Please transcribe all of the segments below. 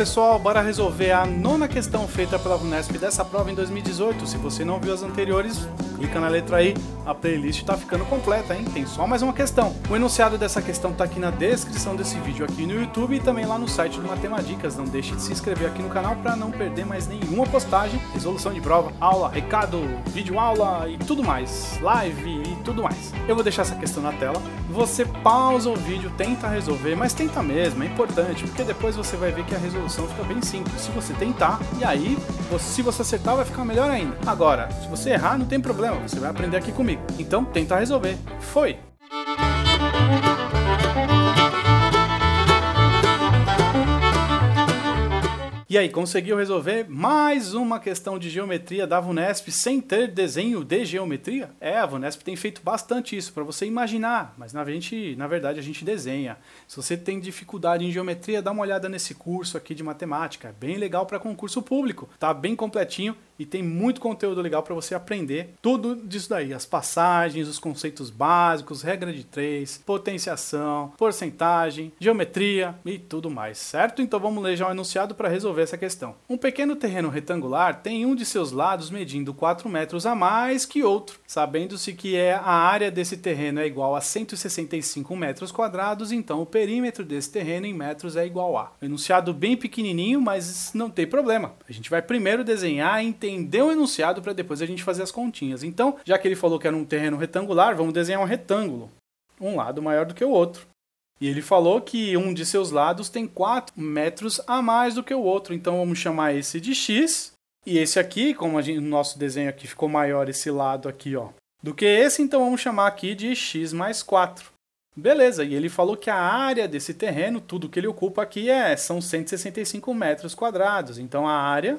pessoal, bora resolver a nona questão feita pela Unesp dessa prova em 2018. Se você não viu as anteriores, clica na letra aí, a playlist está ficando completa, hein? Tem só mais uma questão. O enunciado dessa questão está aqui na descrição desse vídeo aqui no YouTube e também lá no site do Matemadicas. Não deixe de se inscrever aqui no canal para não perder mais nenhuma postagem, resolução de prova, aula, recado, vídeo aula e tudo mais, live e tudo mais. Eu vou deixar essa questão na tela. Você pausa o vídeo, tenta resolver, mas tenta mesmo, é importante, porque depois você vai ver que a resolução solução fica bem simples. Se você tentar, e aí, se você acertar, vai ficar melhor ainda. Agora, se você errar, não tem problema, você vai aprender aqui comigo. Então, tentar resolver. Foi! E aí, conseguiu resolver mais uma questão de geometria da VUNESP sem ter desenho de geometria? É, a VUNESP tem feito bastante isso para você imaginar, mas na, gente, na verdade a gente desenha. Se você tem dificuldade em geometria, dá uma olhada nesse curso aqui de matemática. É bem legal para concurso público, tá bem completinho e tem muito conteúdo legal para você aprender tudo disso daí, as passagens, os conceitos básicos, regra de três, potenciação, porcentagem, geometria e tudo mais, certo? Então vamos ler já o enunciado para resolver essa questão. Um pequeno terreno retangular tem um de seus lados medindo 4 metros a mais que outro, sabendo-se que é a área desse terreno é igual a 165 metros quadrados, então o perímetro desse terreno em metros é igual a. Enunciado bem pequenininho, mas não tem problema. A gente vai primeiro desenhar e entender entender o enunciado para depois a gente fazer as continhas. Então, já que ele falou que era um terreno retangular, vamos desenhar um retângulo, um lado maior do que o outro. E ele falou que um de seus lados tem 4 metros a mais do que o outro, então vamos chamar esse de x. E esse aqui, como o no nosso desenho aqui ficou maior esse lado aqui, ó, do que esse, então vamos chamar aqui de x mais 4. Beleza, e ele falou que a área desse terreno, tudo que ele ocupa aqui é, são 165 metros quadrados. Então a área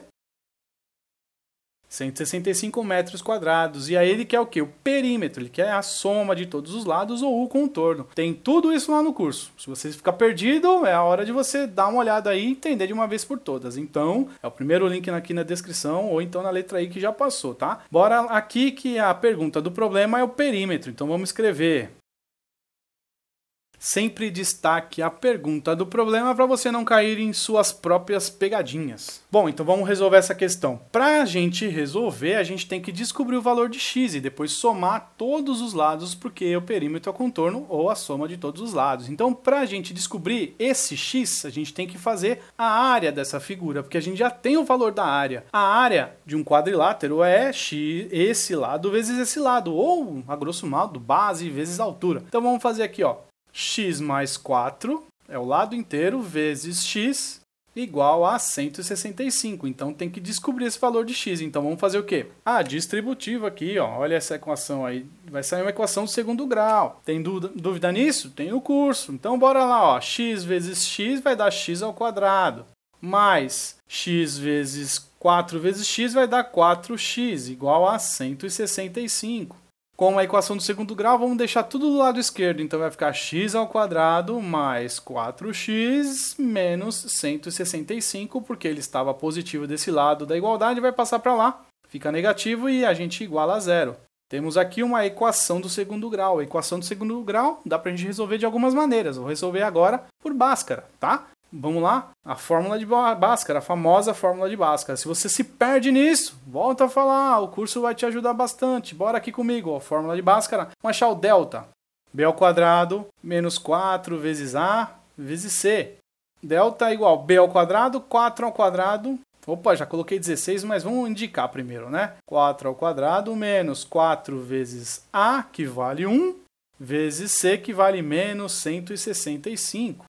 165 metros quadrados. E aí ele quer o que? O perímetro, ele quer a soma de todos os lados ou o contorno. Tem tudo isso lá no curso. Se você ficar perdido, é a hora de você dar uma olhada aí e entender de uma vez por todas. Então, é o primeiro link aqui na descrição ou então na letra I que já passou, tá? Bora aqui que a pergunta do problema é o perímetro. Então vamos escrever Sempre destaque a pergunta do problema para você não cair em suas próprias pegadinhas. Bom, então vamos resolver essa questão. Para a gente resolver, a gente tem que descobrir o valor de x e depois somar todos os lados, porque o perímetro é o contorno ou a soma de todos os lados. Então, para a gente descobrir esse x, a gente tem que fazer a área dessa figura, porque a gente já tem o valor da área. A área de um quadrilátero é x, esse lado vezes esse lado, ou, a grosso modo, base vezes altura. Então vamos fazer aqui, ó, x mais 4 é o lado inteiro vezes x igual a 165. Então tem que descobrir esse valor de x. Então vamos fazer o quê? A ah, distributiva aqui, ó. olha essa equação aí. Vai sair uma equação de segundo grau. Tem dúvida nisso? Tem o curso. Então bora lá, ó. x vezes x vai dar x ao quadrado. Mais x vezes 4 vezes x vai dar 4x, igual a 165 como a equação do segundo grau, vamos deixar tudo do lado esquerdo. Então vai ficar x ao quadrado mais 4x menos 165, porque ele estava positivo desse lado da igualdade, vai passar para lá, fica negativo e a gente iguala a zero. Temos aqui uma equação do segundo grau. A equação do segundo grau dá para a gente resolver de algumas maneiras. Vou resolver agora por Bhaskara, tá? Vamos lá? A fórmula de Bhaskara, a famosa fórmula de Bhaskara. Se você se perde nisso, volta a falar, ah, o curso vai te ajudar bastante. Bora aqui comigo, a fórmula de Bhaskara. Vamos achar o delta. B ao quadrado menos 4 vezes A vezes C. Delta é igual B ao quadrado, 4 ao quadrado. Opa, já coloquei 16, mas vamos indicar primeiro, né? 4 ao quadrado menos 4 vezes A, que vale 1, vezes C, que vale menos 165.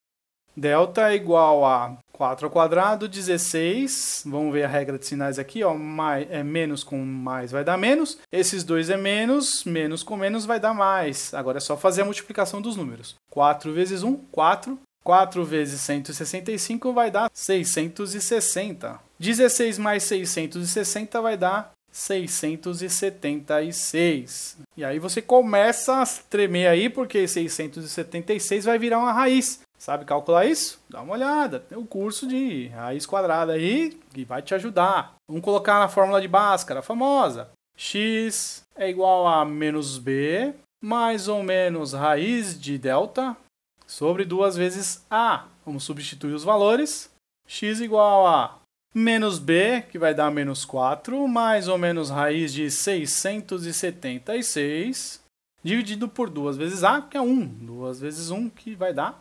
Delta é igual a 4 ao quadrado, 16. Vamos ver a regra de sinais aqui, ó. Mais, é menos com mais vai dar menos. Esses dois é menos, menos com menos vai dar mais. Agora é só fazer a multiplicação dos números. 4 vezes 1, 4. 4 vezes 165 vai dar 660. 16 mais 660 vai dar 676. E aí você começa a tremer aí, porque 676 vai virar uma raiz. Sabe calcular isso? Dá uma olhada. Tem o um curso de raiz quadrada aí que vai te ajudar. Vamos colocar na fórmula de Bhaskara, famosa. x é igual a menos b mais ou menos raiz de delta sobre 2 vezes a. Vamos substituir os valores. x igual a menos b, que vai dar menos 4, mais ou menos raiz de 676, dividido por 2 vezes a, que é 1. 2 vezes 1, que vai dar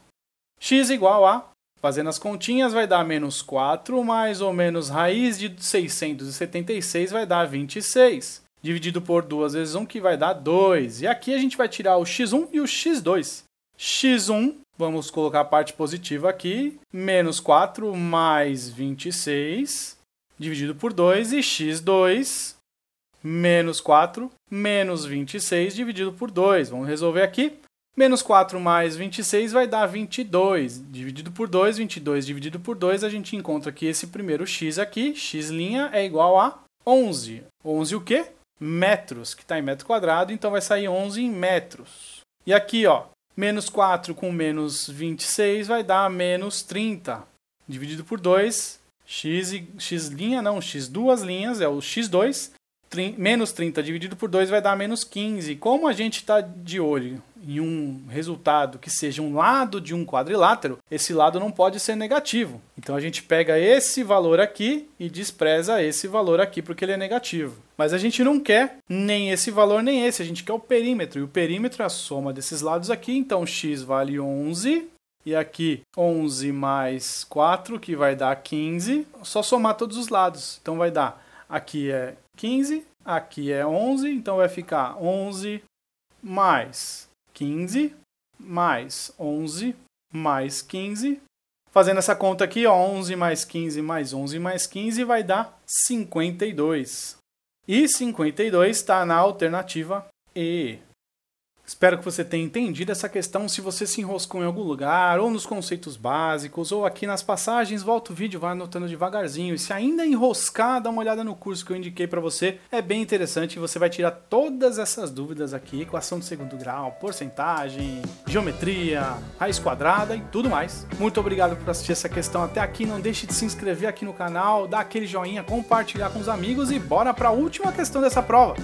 x igual a, fazendo as continhas, vai dar menos 4 mais ou menos raiz de 676 vai dar 26. Dividido por 2 vezes 1, que vai dar 2. E aqui a gente vai tirar o x1 e o x2. x1, vamos colocar a parte positiva aqui, menos 4 mais 26, dividido por 2. E x2, menos 4 menos 26, dividido por 2. Vamos resolver aqui. Menos 4 mais 26 vai dar 22. Dividido por 2, 22 dividido por 2, a gente encontra que esse primeiro x aqui, x' é igual a 11. 11 o quê? Metros, que está em metro quadrado, então vai sair 11 em metros. E aqui, ó, menos 4 com menos 26 vai dar menos 30. Dividido por 2, x, x linha, não, x duas linhas, é o x2, menos 30 dividido por 2 vai dar menos 15. Como a gente está de olho em um resultado que seja um lado de um quadrilátero, esse lado não pode ser negativo. Então a gente pega esse valor aqui e despreza esse valor aqui porque ele é negativo. Mas a gente não quer nem esse valor nem esse, a gente quer o perímetro. E o perímetro é a soma desses lados aqui, então x vale 11, e aqui 11 mais 4, que vai dar 15. Só somar todos os lados. Então vai dar aqui é 15, aqui é 11, então vai ficar 11 mais 15 mais 11 mais 15. Fazendo essa conta aqui, ó, 11 mais 15 mais 11 mais 15 vai dar 52. E 52 está na alternativa E. Espero que você tenha entendido essa questão. Se você se enroscou em algum lugar, ou nos conceitos básicos, ou aqui nas passagens, volta o vídeo, vai anotando devagarzinho. E se ainda enroscar, dá uma olhada no curso que eu indiquei para você. É bem interessante e você vai tirar todas essas dúvidas aqui: equação de segundo grau, porcentagem, geometria, raiz quadrada e tudo mais. Muito obrigado por assistir essa questão até aqui. Não deixe de se inscrever aqui no canal, dar aquele joinha, compartilhar com os amigos e bora para a última questão dessa prova.